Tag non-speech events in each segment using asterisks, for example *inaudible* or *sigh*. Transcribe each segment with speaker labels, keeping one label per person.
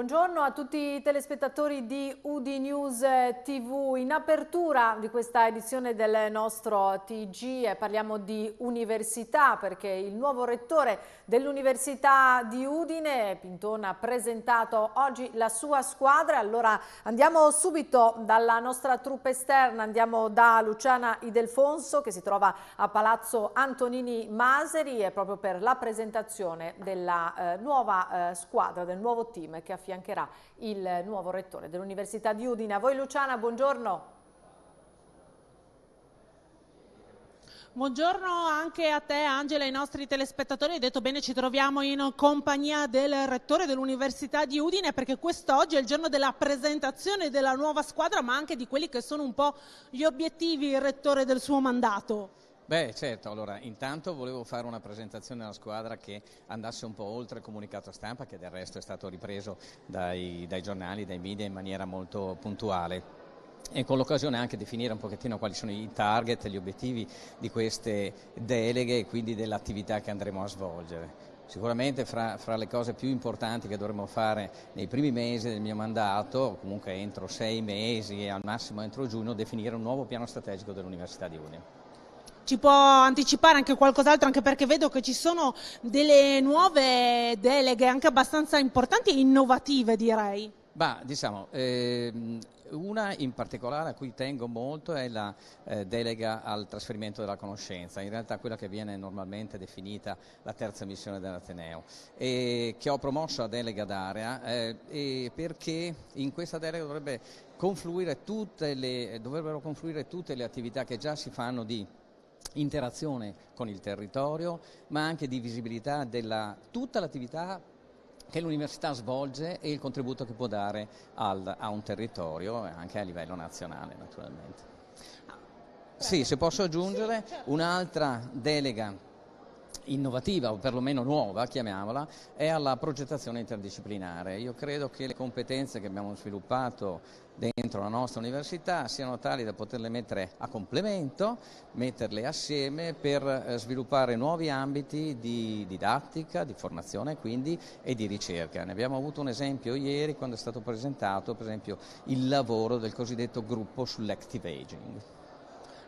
Speaker 1: Buongiorno a tutti i telespettatori di UD News eh, TV. In apertura di questa edizione del nostro TG eh, parliamo di università perché il nuovo rettore dell'Università di Udine, Pintone, ha presentato oggi la sua squadra. Allora andiamo subito dalla nostra truppa esterna, andiamo da Luciana Idelfonso che si trova a Palazzo Antonini Maseri e proprio per la presentazione della eh, nuova eh, squadra, del nuovo team che ha affiancato affiancherà il nuovo rettore dell'Università di Udine. A voi Luciana, buongiorno. Buongiorno anche a te Angela e ai nostri
Speaker 2: telespettatori, hai detto bene ci troviamo in compagnia del rettore dell'Università di Udine perché quest'oggi è il giorno della presentazione della nuova squadra ma anche di quelli che sono un po' gli obiettivi il rettore del suo mandato.
Speaker 3: Beh certo, allora intanto volevo fare una presentazione alla squadra che andasse un po' oltre il comunicato stampa che del resto è stato ripreso dai, dai giornali, dai media in maniera molto puntuale e con l'occasione anche definire un pochettino quali sono i target, gli obiettivi di queste deleghe e quindi dell'attività che andremo a svolgere. Sicuramente fra, fra, le cose più importanti che dovremo fare nei primi mesi del mio mandato, o comunque entro sei mesi e al massimo entro giugno, definire un nuovo piano strategico dell'Università di Udine
Speaker 2: ci può anticipare anche qualcos'altro, anche perché vedo che ci sono delle nuove deleghe anche abbastanza importanti e innovative, direi.
Speaker 3: Ma diciamo, ehm, una in particolare a cui tengo molto è la eh, delega al trasferimento della conoscenza, in realtà quella che viene normalmente definita la terza missione dell'Ateneo, e che ho promosso a delega d'area eh, perché in questa delega dovrebbe confluire le, dovrebbero confluire tutte le attività che già si fanno di interazione con il territorio, ma anche di visibilità della tutta l'attività che l'università svolge e il contributo che può dare al, a un territorio eh, anche a livello nazionale naturalmente. Ah, sì, se posso aggiungere certo. un'altra delega innovativa o perlomeno nuova, chiamiamola, è alla progettazione interdisciplinare. Io credo che le competenze che abbiamo sviluppato dentro la nostra università siano tali da poterle mettere a complemento, metterle assieme per eh, sviluppare nuovi ambiti di didattica, di formazione quindi e di ricerca. Ne abbiamo avuto un esempio ieri quando è stato presentato per esempio il lavoro del cosiddetto gruppo sull'active aging.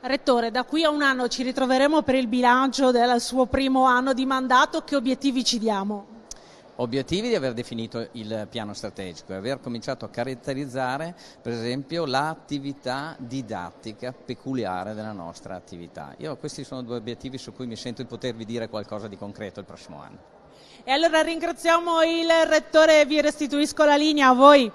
Speaker 2: Rettore, da qui a un anno ci ritroveremo per il bilancio del suo primo anno di mandato, che obiettivi ci diamo?
Speaker 3: Obiettivi di aver definito il piano strategico e aver cominciato a caratterizzare per esempio l'attività didattica peculiare della nostra attività. Io, questi sono due obiettivi su cui mi sento di potervi dire qualcosa di concreto il prossimo anno.
Speaker 2: E allora ringraziamo il Rettore e vi restituisco la linea a voi.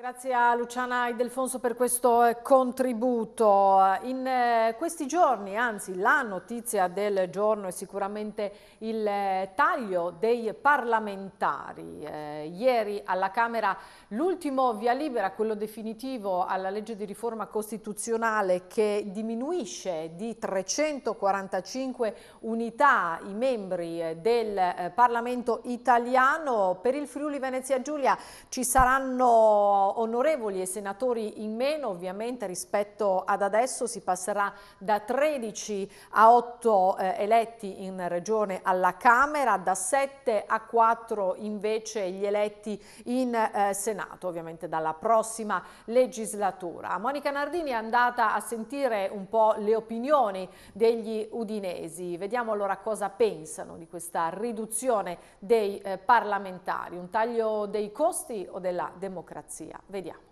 Speaker 1: Grazie a Luciana Idelfonso per questo eh, contributo. In eh, questi giorni, anzi la notizia del giorno è sicuramente il eh, taglio dei parlamentari. ieri alla Camera l'ultimo via libera, quello definitivo alla legge di riforma costituzionale che diminuisce di 345 unità i membri del Parlamento italiano. Per il Friuli Venezia Giulia ci saranno onorevoli e senatori in meno, ovviamente rispetto ad adesso si passerà da 13 a 8 eh, eletti in regione alla Camera, da 7 a 4 invece gli eletti in eh, Senato, ovviamente dalla prossima legislatura. Monica Nardini è andata a sentire un po' le opinioni degli udinesi, vediamo allora cosa pensano di questa riduzione dei eh, parlamentari, un taglio dei costi o della democrazia? Vediamo.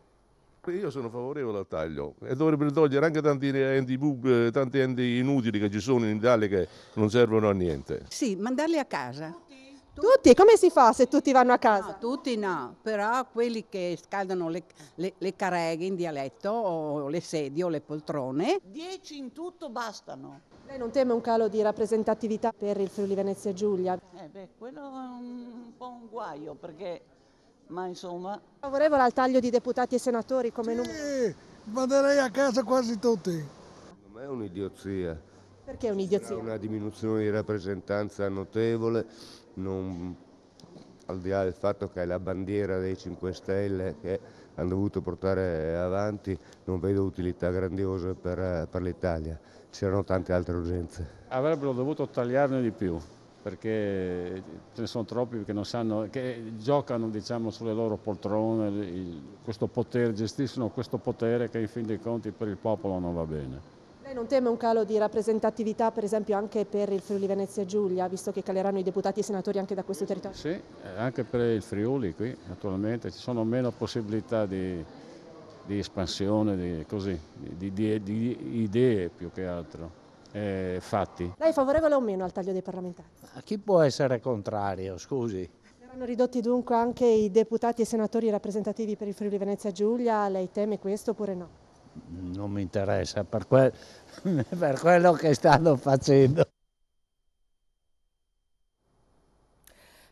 Speaker 4: Io sono favorevole al taglio e dovrebbero togliere anche tanti enti, pub, eh, tanti enti inutili che ci sono in Italia che non servono a niente.
Speaker 5: Sì, mandarli a casa. Tutti? tutti. Come si fa se tutti vanno a casa? No, tutti no, però quelli che scaldano le, le, le careghe in dialetto o le sedie o le poltrone.
Speaker 2: Dieci in tutto bastano. Lei non
Speaker 5: teme un calo di rappresentatività per il Friuli Venezia Giulia?
Speaker 2: Eh beh, quello è un po' un guaio perché
Speaker 4: ma insomma...
Speaker 5: Favorevole al taglio di deputati e senatori come sì, numero? manderei a
Speaker 2: casa quasi tutti. Secondo
Speaker 4: me è un'idiozia. Perché è un'idiozia? È una diminuzione di rappresentanza notevole, non... al di là del fatto che è la bandiera dei 5 Stelle che hanno dovuto portare avanti, non vedo utilità grandiose per, per l'Italia. C'erano tante altre urgenze. Avrebbero dovuto tagliarne di più perché ce ne sono troppi che, sanno, che giocano diciamo, sulle loro poltrone, il, questo potere, gestiscono questo potere che in fin dei conti
Speaker 6: per il popolo non va bene.
Speaker 5: Lei non teme un calo di rappresentatività per esempio anche per il Friuli Venezia Giulia, visto che caleranno i deputati e i senatori anche da questo eh, territorio? Sì, eh,
Speaker 4: anche per il Friuli qui naturalmente, ci sono meno possibilità di, di espansione, di, così, di, di idee più che altro eh, fatti.
Speaker 5: Lei è favorevole o meno al taglio dei parlamentari?
Speaker 4: Ma chi può essere contrario, scusi?
Speaker 5: Saranno ridotti dunque anche i deputati e senatori rappresentativi per il Friuli Venezia Giulia, lei teme questo oppure no?
Speaker 4: Non mi interessa, per, que *laughs* per quello che stanno facendo.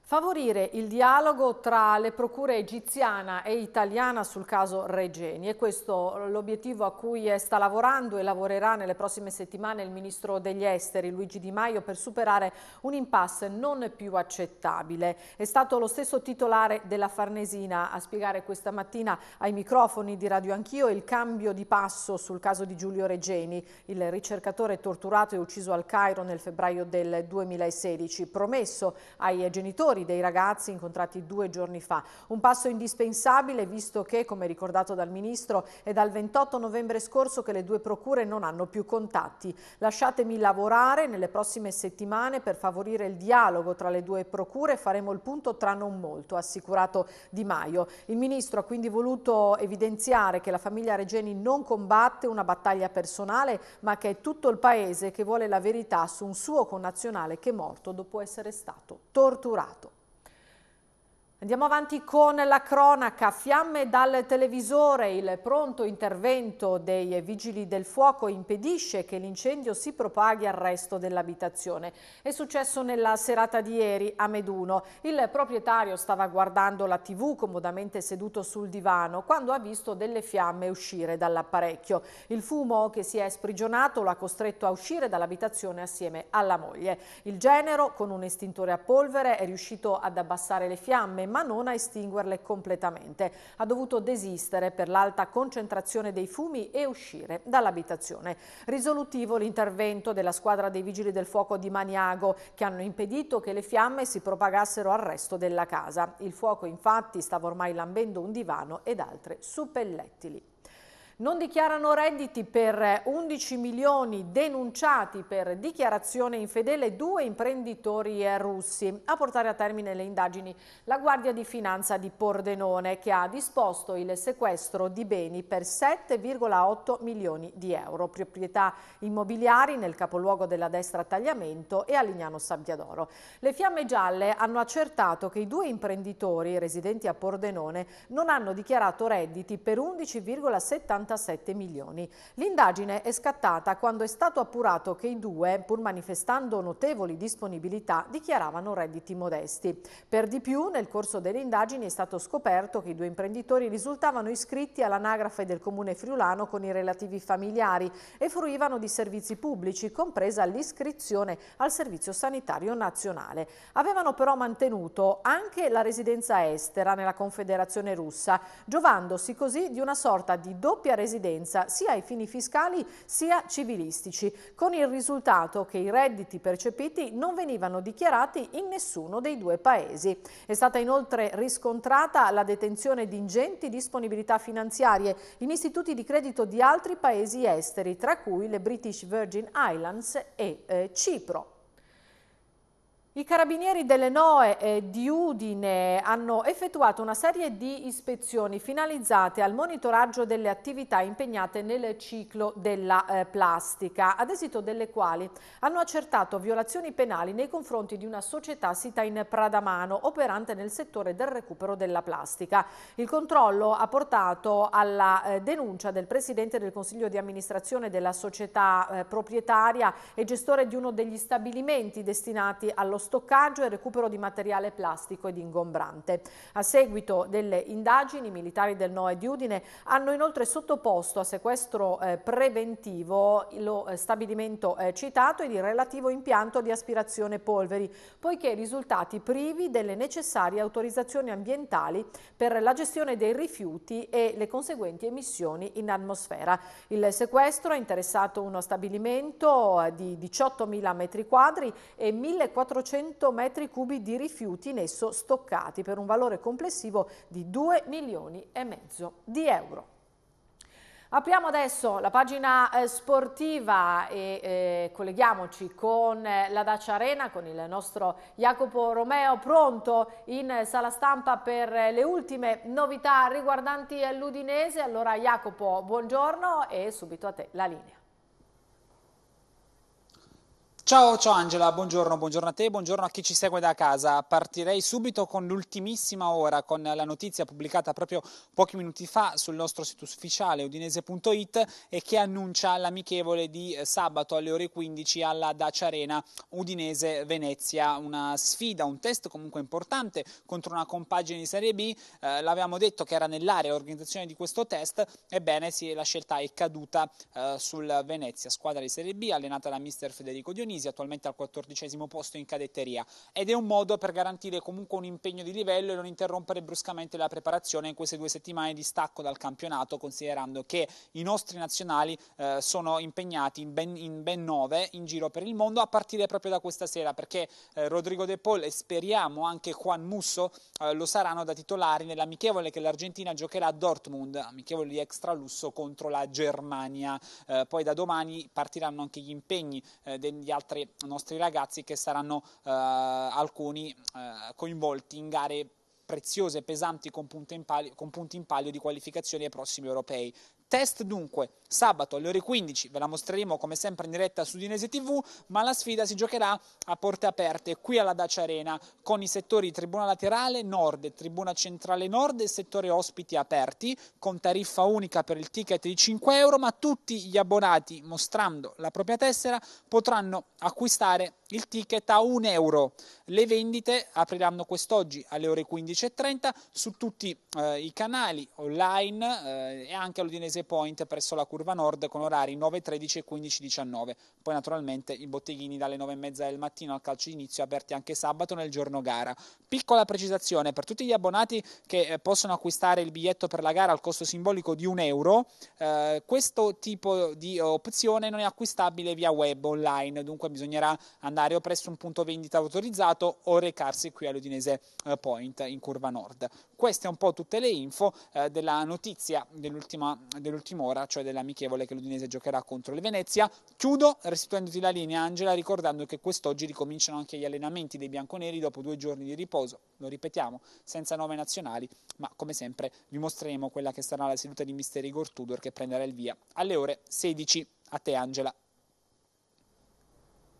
Speaker 1: Favorire il dialogo tra le procure egiziana e italiana sul caso Regeni è questo l'obiettivo a cui sta lavorando e lavorerà nelle prossime settimane il ministro degli esteri Luigi Di Maio per superare un impasse non più accettabile. È stato lo stesso titolare della Farnesina a spiegare questa mattina ai microfoni di Radio Anch'io il cambio di passo sul caso di Giulio Regeni, il ricercatore torturato e ucciso al Cairo nel febbraio del 2016, promesso ai genitori genitori dei ragazzi incontrati due giorni fa. Un passo indispensabile visto che, come ricordato dal Ministro, è dal 28 novembre scorso che le due procure non hanno più contatti. Lasciatemi lavorare nelle prossime settimane per favorire il dialogo tra le due procure. Faremo il punto tra non molto, ha assicurato Di Maio. Il Ministro ha quindi voluto evidenziare che la famiglia Regeni non combatte una battaglia personale, ma che è tutto il Paese che vuole la verità su un suo connazionale che è morto dopo essere stato torturato. Andiamo avanti con la cronaca, fiamme dal televisore, il pronto intervento dei vigili del fuoco impedisce che l'incendio si propaghi al resto dell'abitazione. È successo nella serata di ieri a Meduno. Il proprietario stava guardando la tv comodamente seduto sul divano quando ha visto delle fiamme uscire dall'apparecchio. Il fumo che si è sprigionato lo ha costretto a uscire dall'abitazione assieme alla moglie. Il genero con un estintore a polvere è riuscito ad abbassare le fiamme ma non a estinguerle completamente. Ha dovuto desistere per l'alta concentrazione dei fumi e uscire dall'abitazione. Risolutivo l'intervento della squadra dei vigili del fuoco di Maniago che hanno impedito che le fiamme si propagassero al resto della casa. Il fuoco infatti stava ormai lambendo un divano ed altre suppellettili. Non dichiarano redditi per 11 eh, milioni denunciati per dichiarazione infedele due imprenditori eh, russi. A portare a termine le indagini la Guardia di Finanza di Pordenone che ha disposto il sequestro di beni per 7,8 milioni di euro, proprietà immobiliari nel capoluogo della destra Tagliamento e a Lignano Sabbiadoro. Le fiamme gialle hanno accertato che i due imprenditori residenti a Pordenone non hanno dichiarato redditi per 11,70 47 milioni. L'indagine è scattata quando è stato appurato che i due, pur manifestando notevoli disponibilità, dichiaravano redditi modesti. Per di più, nel corso delle indagini è stato scoperto che i due imprenditori risultavano iscritti all'anagrafe del comune friulano con i relativi familiari e fruivano di servizi pubblici, compresa l'iscrizione al Servizio Sanitario Nazionale. Avevano però mantenuto anche la residenza estera nella Confederazione Russa, giovandosi così di una sorta di doppia residenza sia ai fini fiscali sia civilistici, con il risultato che i redditi percepiti non venivano dichiarati in nessuno dei due paesi. È stata inoltre riscontrata la detenzione di ingenti disponibilità finanziarie in istituti di credito di altri paesi esteri, tra cui le British Virgin Islands e eh, Cipro. I carabinieri delle Noe eh, di Udine hanno effettuato una serie di ispezioni finalizzate al monitoraggio delle attività impegnate nel ciclo della eh, plastica, ad esito delle quali hanno accertato violazioni penali nei confronti di una società sita in Pradamano operante nel settore del recupero della plastica. Il controllo ha portato alla eh, denuncia del presidente del consiglio di amministrazione della società eh, proprietaria e gestore di uno degli stabilimenti destinati allo stoccaggio e recupero di materiale plastico ed ingombrante. A seguito delle indagini, i militari del NOE di Udine hanno inoltre sottoposto a sequestro eh, preventivo lo eh, stabilimento eh, citato ed il relativo impianto di aspirazione polveri, poiché risultati privi delle necessarie autorizzazioni ambientali per la gestione dei rifiuti e le conseguenti emissioni in atmosfera. Il sequestro ha interessato uno stabilimento eh, di 18.000 metri quadri e 1.400 100 metri cubi di rifiuti in esso stoccati per un valore complessivo di 2 milioni e mezzo di euro. Apriamo adesso la pagina eh, sportiva e eh, colleghiamoci con eh, la Dacia Arena, con il nostro Jacopo Romeo pronto in sala stampa per eh, le ultime novità riguardanti l'Udinese. Allora Jacopo, buongiorno e subito a te la linea.
Speaker 6: Ciao, ciao Angela, buongiorno, buongiorno a te, buongiorno a chi ci segue da casa. Partirei subito con l'ultimissima ora, con la notizia pubblicata proprio pochi minuti fa sul nostro sito ufficiale udinese.it e che annuncia l'amichevole di eh, sabato alle ore 15 alla Dacia Arena Udinese-Venezia. Una sfida, un test comunque importante contro una compagine di Serie B. Eh, l'avevamo detto che era nell'area organizzazione di questo test, ebbene sì, la scelta è caduta eh, sul Venezia, squadra di Serie B allenata da mister Federico Dionisio. Tunisi, attualmente al quattordicesimo posto in cadetteria, ed è un modo per garantire comunque un impegno di livello e non interrompere bruscamente la preparazione in queste due settimane di stacco dal campionato, considerando che i nostri nazionali eh, sono impegnati in ben, in ben, nove in giro per il mondo, a partire proprio da questa sera, perché eh, Rodrigo De Paul e speriamo anche Juan Musso eh, lo saranno da titolari nell'amichevole che l'Argentina giocherà a Dortmund, amichevole di extra lusso contro la Germania. Eh, poi da domani partiranno anche gli impegni eh, degli altri altri nostri ragazzi che saranno eh, alcuni eh, coinvolti in gare preziose e pesanti con punti in palio, punti in palio di qualificazioni ai prossimi europei. Test dunque, sabato alle ore 15, ve la mostreremo come sempre in diretta su Dinese TV, ma la sfida si giocherà a porte aperte qui alla Dacia Arena con i settori tribuna laterale nord, tribuna centrale nord e settore ospiti aperti con tariffa unica per il ticket di 5 euro, ma tutti gli abbonati mostrando la propria tessera potranno acquistare il ticket a 1 euro. Le vendite apriranno quest'oggi alle ore 15 16.30 su tutti eh, i canali online eh, e anche all'Udinese Point presso la curva nord con orari 9.13 e 15.19. Poi naturalmente i botteghini dalle 9.30 del mattino al calcio d'inizio aperti anche sabato nel giorno gara. Piccola precisazione, per tutti gli abbonati che eh, possono acquistare il biglietto per la gara al costo simbolico di un euro, eh, questo tipo di opzione non è acquistabile via web online, dunque bisognerà andare o presso un punto vendita autorizzato o recarsi qui all'Udinese eh, Point. In curva nord. Queste un po' tutte le info eh, della notizia dell'ultima, dell'ultima ora, cioè dell'amichevole che l'Udinese giocherà contro il Venezia. Chiudo restituendoti la linea, Angela, ricordando che quest'oggi ricominciano anche gli allenamenti dei bianconeri dopo due giorni di riposo, lo ripetiamo, senza nove nazionali, ma come sempre vi mostreremo quella che sarà la seduta di Misteri Igor Tudor che prenderà il via alle ore 16. A te Angela.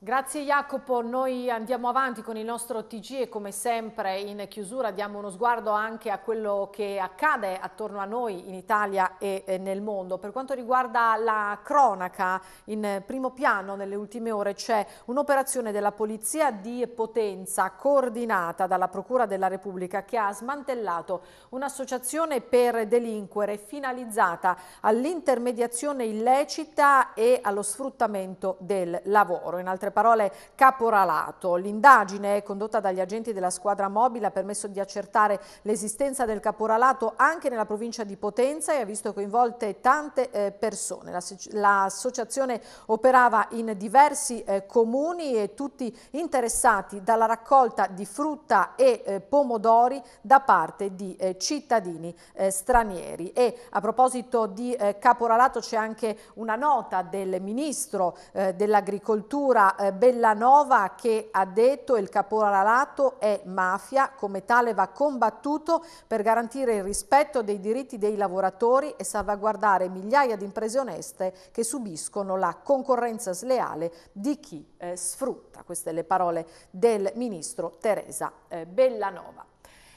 Speaker 1: Grazie Jacopo, noi andiamo avanti con il nostro TG e come sempre in chiusura diamo uno sguardo anche a quello che accade attorno a noi in Italia e nel mondo. Per quanto riguarda la cronaca, in primo piano nelle ultime ore c'è un'operazione della Polizia di Potenza coordinata dalla Procura della Repubblica che ha smantellato un'associazione per delinquere finalizzata all'intermediazione illecita e allo sfruttamento del lavoro. In altre parole caporalato. L'indagine condotta dagli agenti della squadra mobile ha permesso di accertare l'esistenza del caporalato anche nella provincia di Potenza e ha visto coinvolte tante eh, persone. L'associazione operava in diversi eh, comuni e tutti interessati dalla raccolta di frutta e eh, pomodori da parte di cittadini stranieri. E a proposito di caporalato c'è anche una nota del Ministro dell'Agricoltura eh, Bellanova che ha detto il caporalato è mafia, come tale va combattuto per garantire il rispetto dei diritti dei lavoratori e salvaguardare migliaia di imprese oneste che subiscono la concorrenza sleale di chi eh, sfrutta. Queste le parole del ministro Teresa eh, Bellanova.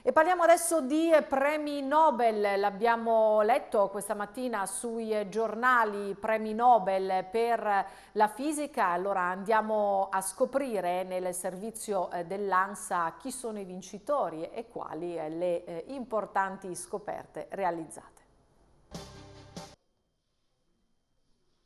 Speaker 1: E parliamo adesso di eh, premi Nobel, l'abbiamo letto questa mattina sui eh, giornali premi Nobel per la fisica, allora andiamo a scoprire nel servizio eh, dell'ANSA chi sono i vincitori e quali le importanti scoperte realizzate.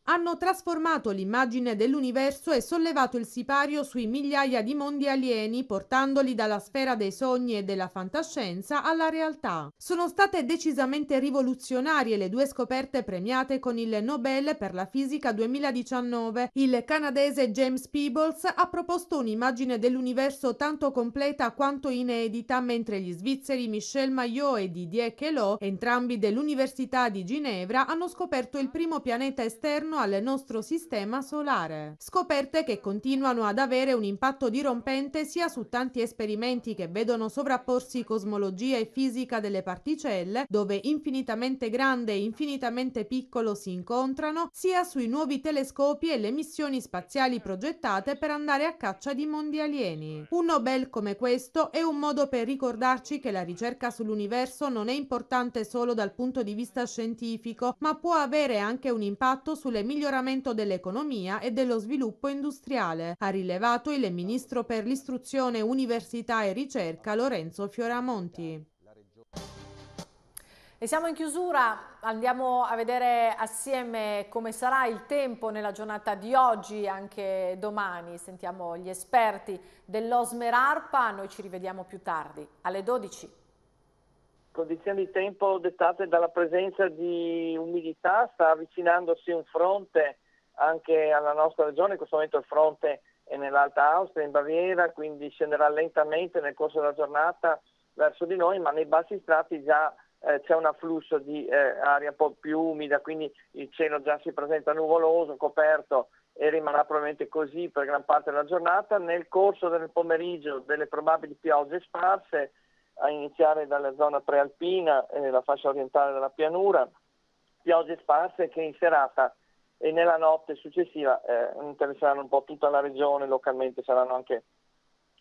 Speaker 5: hanno trasformato l'immagine dell'universo e sollevato il sipario sui migliaia di mondi alieni, portandoli dalla sfera dei sogni e della fantascienza alla realtà. Sono state decisamente rivoluzionarie le due scoperte premiate con il Nobel per la fisica 2019. Il canadese James Peebles ha proposto un'immagine dell'universo tanto completa quanto inedita, mentre gli svizzeri Michel Maillot e Didier Queloz, entrambi dell'Università di Ginevra, hanno scoperto il primo pianeta esterno al nostro sistema solare. Scoperte che continuano ad avere un impatto dirompente sia su tanti esperimenti che vedono sovrapporsi cosmologia e fisica delle particelle, dove infinitamente grande e infinitamente piccolo si incontrano, sia sui nuovi telescopi e le missioni spaziali progettate per andare a caccia di mondi alieni. Un Nobel come questo è un modo per ricordarci che la ricerca sull'universo non è importante solo dal punto di vista scientifico, ma può avere anche un impatto sulle miglioramento dell'economia e dello sviluppo industriale, ha rilevato il Ministro per l'Istruzione, Università e Ricerca Lorenzo Fioramonti.
Speaker 1: E siamo in chiusura, andiamo a vedere assieme come sarà il tempo nella giornata di oggi e anche domani. Sentiamo gli esperti dell'Osmer Arpa, noi ci rivediamo più tardi alle 12
Speaker 4: condizioni di tempo dettate dalla presenza di umidità, sta avvicinandosi un fronte anche alla nostra regione, in questo momento il fronte è nell'Alta Austria, in Baviera, quindi scenderà lentamente nel corso della giornata verso di noi, ma nei bassi strati già eh, c'è un afflusso di eh, aria un po' più umida, quindi il cielo già si presenta nuvoloso, coperto e rimarrà probabilmente così per gran parte della giornata. Nel corso del pomeriggio delle probabili piogge sparse, a iniziare dalla zona prealpina, eh, la fascia orientale della pianura, piogge sparse che in serata e nella notte successiva eh, interesseranno un po' tutta la regione, localmente saranno anche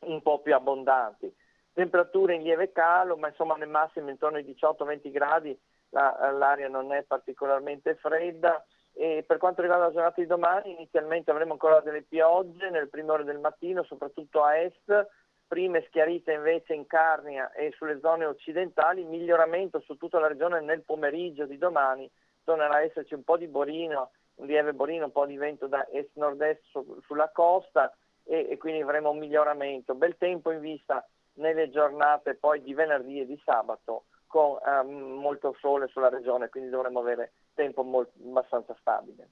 Speaker 4: un po' più abbondanti. Temperature in lieve calo, ma insomma nel massimo intorno ai 18-20 gradi la, l'aria non è particolarmente fredda. E per quanto riguarda la giornata di domani, inizialmente avremo ancora delle piogge nel primo ore del mattino, soprattutto a est, prime schiarite invece in Carnia e sulle zone occidentali, miglioramento su tutta la regione nel pomeriggio di domani, tornerà a esserci un po' di borino, un lieve borino, un po' di vento da est-nord-est su, sulla costa e, e quindi avremo un miglioramento. Bel tempo in vista nelle giornate poi di venerdì e di sabato con ehm, molto sole sulla regione, quindi dovremo avere tempo molto, abbastanza stabile.